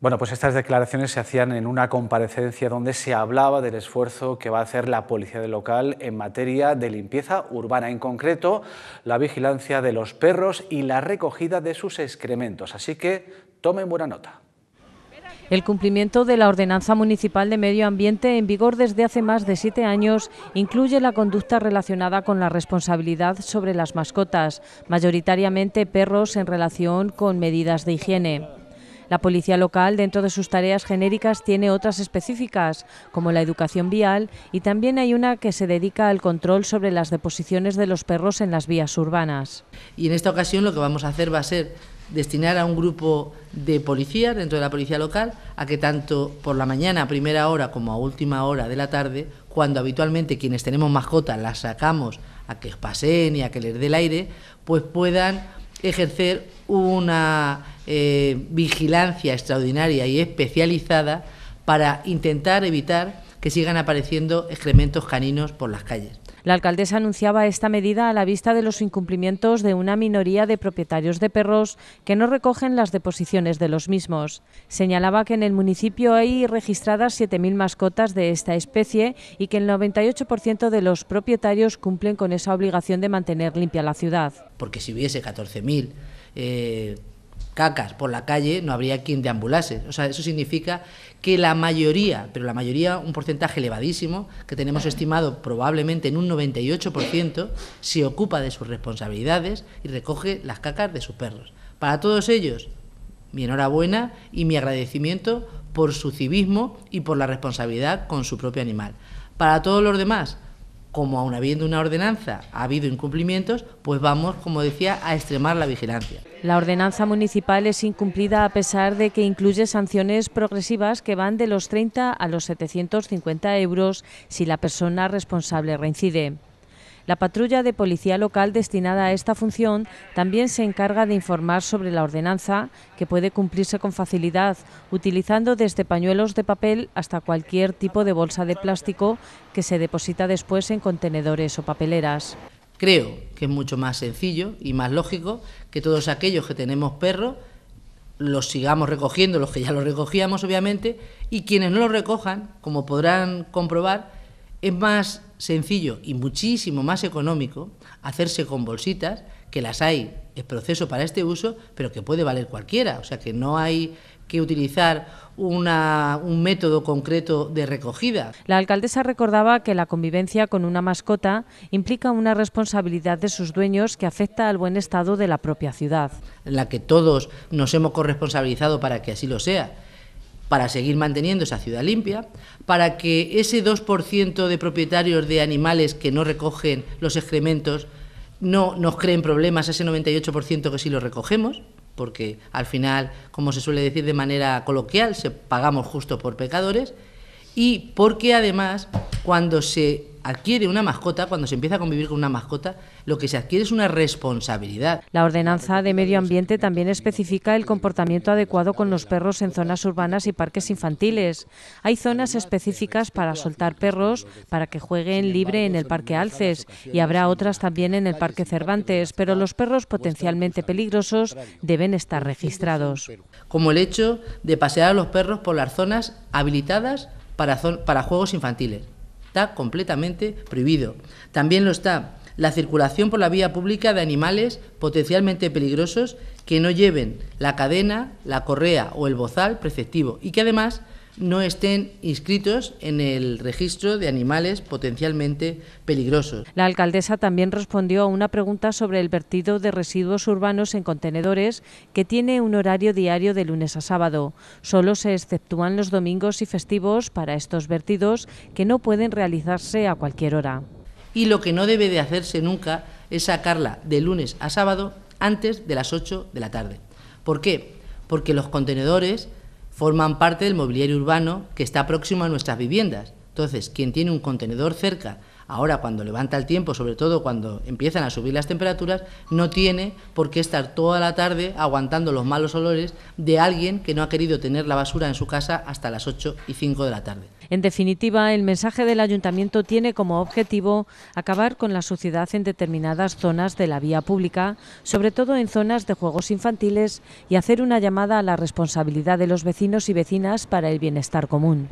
Bueno, pues estas declaraciones se hacían en una comparecencia donde se hablaba del esfuerzo que va a hacer la policía local en materia de limpieza urbana, en concreto la vigilancia de los perros y la recogida de sus excrementos. Así que tomen buena nota. El cumplimiento de la Ordenanza Municipal de Medio Ambiente, en vigor desde hace más de siete años, incluye la conducta relacionada con la responsabilidad sobre las mascotas, mayoritariamente perros en relación con medidas de higiene. La policía local, dentro de sus tareas genéricas, tiene otras específicas, como la educación vial, y también hay una que se dedica al control sobre las deposiciones de los perros en las vías urbanas. Y en esta ocasión lo que vamos a hacer va a ser destinar a un grupo de policías dentro de la policía local a que tanto por la mañana a primera hora como a última hora de la tarde, cuando habitualmente quienes tenemos mascotas las sacamos a que pasen y a que les dé el aire, pues puedan ejercer una eh, vigilancia extraordinaria y especializada para intentar evitar que sigan apareciendo excrementos caninos por las calles. La alcaldesa anunciaba esta medida a la vista de los incumplimientos de una minoría de propietarios de perros que no recogen las deposiciones de los mismos. Señalaba que en el municipio hay registradas 7.000 mascotas de esta especie y que el 98% de los propietarios cumplen con esa obligación de mantener limpia la ciudad. Porque si hubiese 14.000, cacas por la calle, no habría quien deambulase. O sea, eso significa que la mayoría, pero la mayoría, un porcentaje elevadísimo, que tenemos estimado probablemente en un 98%, se ocupa de sus responsabilidades y recoge las cacas de sus perros. Para todos ellos, mi enhorabuena y mi agradecimiento por su civismo y por la responsabilidad con su propio animal. Para todos los demás, como aún habiendo una ordenanza ha habido incumplimientos, pues vamos, como decía, a extremar la vigilancia. La ordenanza municipal es incumplida a pesar de que incluye sanciones progresivas que van de los 30 a los 750 euros si la persona responsable reincide. La patrulla de policía local destinada a esta función también se encarga de informar sobre la ordenanza, que puede cumplirse con facilidad, utilizando desde pañuelos de papel hasta cualquier tipo de bolsa de plástico que se deposita después en contenedores o papeleras. Creo que es mucho más sencillo y más lógico que todos aquellos que tenemos perros los sigamos recogiendo, los que ya los recogíamos obviamente, y quienes no los recojan, como podrán comprobar, es más sencillo y muchísimo más económico hacerse con bolsitas, que las hay, es proceso para este uso, pero que puede valer cualquiera. O sea que no hay que utilizar un método concreto de recogida. La alcaldesa recordaba que la convivencia con una mascota implica una responsabilidad de sus dueños que afecta al buen estado de la propia ciudad. la que todos nos hemos corresponsabilizado para que así lo sea para seguir manteniendo esa ciudad limpia, para que ese 2% de propietarios de animales que no recogen los excrementos no nos creen problemas a ese 98% que sí lo recogemos, porque al final, como se suele decir de manera coloquial, se pagamos justo por pecadores, y porque además cuando se adquiere una mascota, cuando se empieza a convivir con una mascota, lo que se adquiere es una responsabilidad. La ordenanza de medio ambiente también especifica el comportamiento adecuado con los perros en zonas urbanas y parques infantiles. Hay zonas específicas para soltar perros, para que jueguen libre en el Parque Alces y habrá otras también en el Parque Cervantes, pero los perros potencialmente peligrosos deben estar registrados. Como el hecho de pasear a los perros por las zonas habilitadas para, juegos infantiles. Está completamente prohibido. También lo está la circulación por la vía pública de animales potencialmente peligrosos que no lleven la cadena, la correa o el bozal preceptivo y que además no estén inscritos en el registro de animales potencialmente peligrosos. La alcaldesa también respondió a una pregunta sobre el vertido de residuos urbanos en contenedores que tiene un horario diario de lunes a sábado. Solo se exceptúan los domingos y festivos para estos vertidos que no pueden realizarse a cualquier hora. Y lo que no debe de hacerse nunca es sacarla de lunes a sábado antes de las 8 de la tarde. ¿Por qué? Porque los contenedores forman parte del mobiliario urbano que está próximo a nuestras viviendas. Entonces, quien tiene un contenedor cerca, ahora cuando levanta el tiempo, sobre todo cuando empiezan a subir las temperaturas, no tiene por qué estar toda la tarde aguantando los malos olores de alguien que no ha querido tener la basura en su casa hasta las 8 y 5 de la tarde. En definitiva, el mensaje del ayuntamiento tiene como objetivo acabar con la suciedad en determinadas zonas de la vía pública, sobre todo en zonas de juegos infantiles, y hacer una llamada a la responsabilidad de los vecinos y vecinas para el bienestar común.